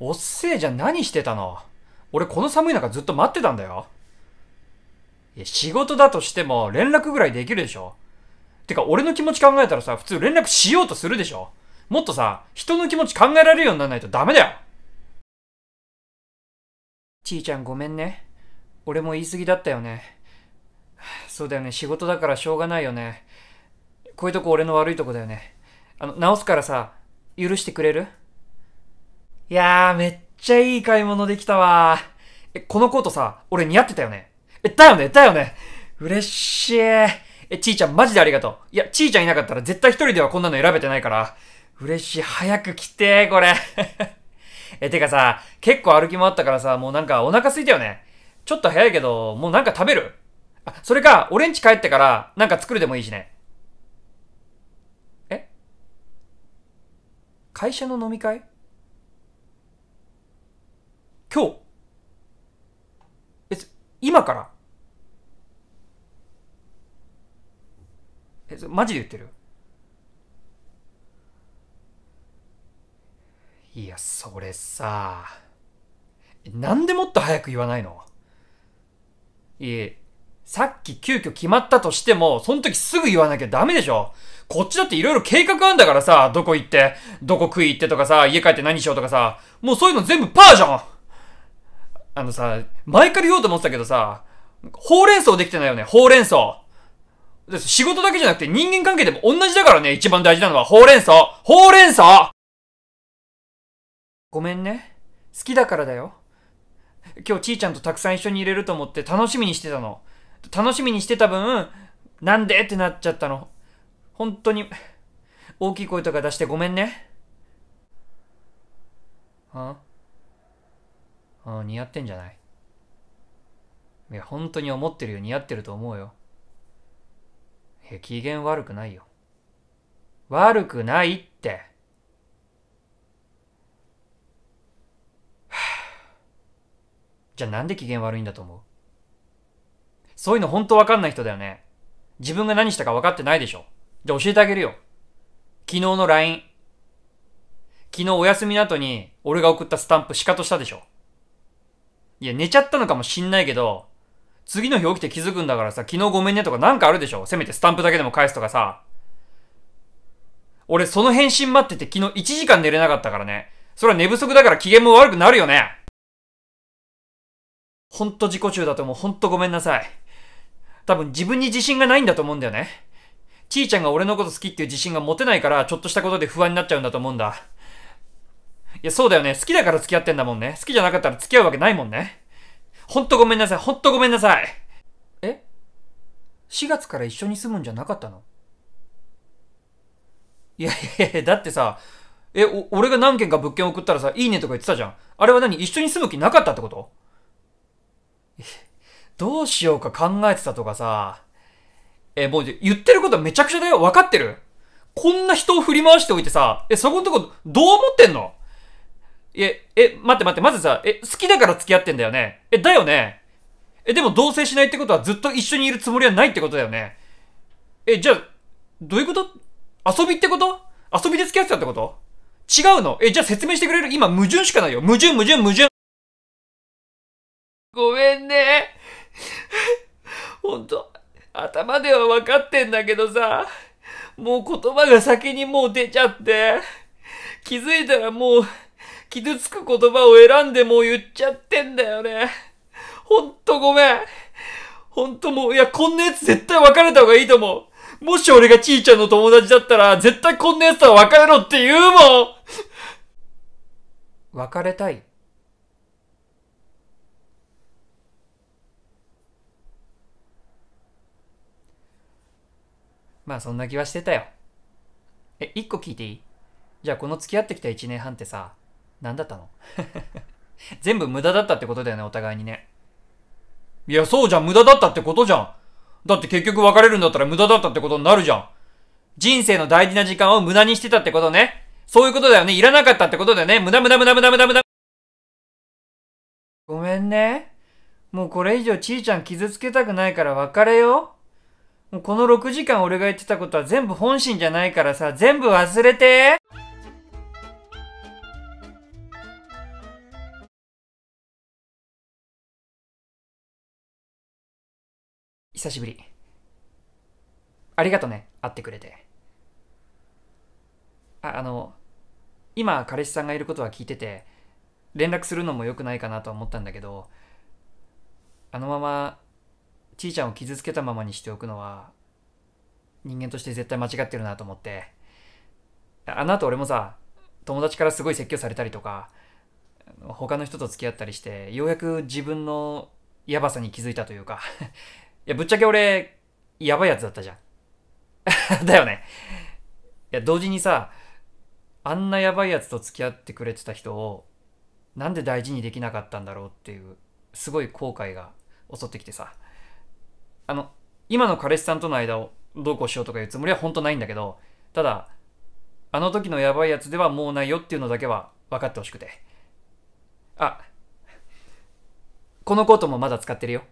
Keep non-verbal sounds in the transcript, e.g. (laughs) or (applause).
おっせえじゃん何してたの俺この寒い中ずっと待ってたんだよ。いや、仕事だとしても連絡ぐらいできるでしょ。てか、俺の気持ち考えたらさ、普通連絡しようとするでしょ。もっとさ、人の気持ち考えられるようにならないとダメだよちーちゃんごめんね。俺も言い過ぎだったよね。そうだよね、仕事だからしょうがないよね。こういうとこ俺の悪いとこだよね。あの、直すからさ、許してくれるいやー、めっちゃいい買い物できたわえ、このコートさ、俺似合ってたよね。え、だよね、だよね。嬉しい。え、ちーちゃんマジでありがとう。いや、ちーちゃんいなかったら絶対一人ではこんなの選べてないから。嬉しい。早く来て、これ。(laughs) え、てかさ、結構歩き回ったからさ、もうなんかお腹空いたよね。ちょっと早いけど、もうなんか食べるあ、それか、俺んち帰ってから、なんか作るでもいいしね。え会社の飲み会今日え今からえマジで言ってるいやそれさなんでもっと早く言わないのいえさっき急遽決まったとしても、その時すぐ言わなきゃダメでしょ。こっちだっていろいろ計画あんだからさ、どこ行って、どこ食い行ってとかさ、家帰って何しようとかさ、もうそういうの全部パーじゃんあのさ、前から言おうと思ってたけどさ、ほうれん草できてないよね、ほうれん草。仕事だけじゃなくて人間関係でも同じだからね、一番大事なのはほうれん草ほうれん草ごめんね。好きだからだよ。今日ちーちゃんとたくさん一緒にいれると思って楽しみにしてたの。楽しみにしてた分、なんでってなっちゃったの。本当に、大きい声とか出してごめんね。はうん、似合ってんじゃないいや、本当に思ってるよ。似合ってると思うよ。いや、機嫌悪くないよ。悪くないって。(sighs) じゃあなんで機嫌悪いんだと思うそういうの本当わかんない人だよね。自分が何したか分かってないでしょ。じゃあ教えてあげるよ。昨日の LINE。昨日お休みの後に俺が送ったスタンプシカとしたでしょ。いや、寝ちゃったのかもしんないけど、次の日起きて気づくんだからさ、昨日ごめんねとかなんかあるでしょせめてスタンプだけでも返すとかさ。俺その返信待ってて昨日1時間寝れなかったからね。それは寝不足だから機嫌も悪くなるよね。ほんと自己中だと思う。ほんとごめんなさい。多分自分に自信がないんだと思うんだよね。ちーちゃんが俺のこと好きっていう自信が持てないから、ちょっとしたことで不安になっちゃうんだと思うんだ。いや、そうだよね。好きだから付き合ってんだもんね。好きじゃなかったら付き合うわけないもんね。ほんとごめんなさい。ほんとごめんなさい。え ?4 月から一緒に住むんじゃなかったのいやいやいや、だってさ、え、お、俺が何件か物件送ったらさ、いいねとか言ってたじゃん。あれは何一緒に住む気なかったってことどうしようか考えてたとかさ、え、もう言ってることめちゃくちゃだよ。わかってるこんな人を振り回しておいてさ、え、そこのとこどう思ってんのいえ、え、待って待って、まずさ、え、好きだから付き合ってんだよね。え、だよね。え、でも同棲しないってことはずっと一緒にいるつもりはないってことだよね。え、じゃあ、どういうこと遊びってこと遊びで付き合ってたってこと違うのえ、じゃあ説明してくれる今矛盾しかないよ。矛盾、矛盾、矛盾。ごめんね。ほんと、頭では分かってんだけどさ、もう言葉が先にもう出ちゃって、気づいたらもう、傷つく言葉を選んでもう言っちゃってんだよね。ほんとごめん。ほんともう、いや、こんなやつ絶対別れた方がいいと思う。もし俺がちーちゃんの友達だったら、絶対こんなやつとは別れろって言うもん別れたいまあそんな気はしてたよ。え、一個聞いていいじゃあこの付き合ってきた一年半ってさ、何だったの (laughs) 全部無駄だったってことだよね、お互いにね。いや、そうじゃん、無駄だったってことじゃん。だって結局別れるんだったら無駄だったってことになるじゃん。人生の大事な時間を無駄にしてたってことね。そういうことだよね。いらなかったってことだよね。無駄無駄無駄無駄無駄無駄。ごめんね。もうこれ以上ちーちゃん傷つけたくないから別れよう。もうこの6時間俺が言ってたことは全部本心じゃないからさ、全部忘れて久しぶり。ありがとね、会ってくれて。あ、あの、今、彼氏さんがいることは聞いてて、連絡するのも良くないかなと思ったんだけど、あのまま、ちーちゃんを傷つけたままにしておくのは、人間として絶対間違ってるなと思って、あの後俺もさ、友達からすごい説教されたりとか、他の人と付き合ったりして、ようやく自分のやばさに気づいたというかいや、ぶっちゃけ俺、やばいやつだったじゃん。(laughs) だよね。いや、同時にさ、あんなやばいやつと付き合ってくれてた人を、なんで大事にできなかったんだろうっていう、すごい後悔が襲ってきてさ。あの、今の彼氏さんとの間をどうこうしようとかいうつもりは本当ないんだけど、ただ、あの時のやばいやつではもうないよっていうのだけは分かってほしくて。あ、このコートもまだ使ってるよ。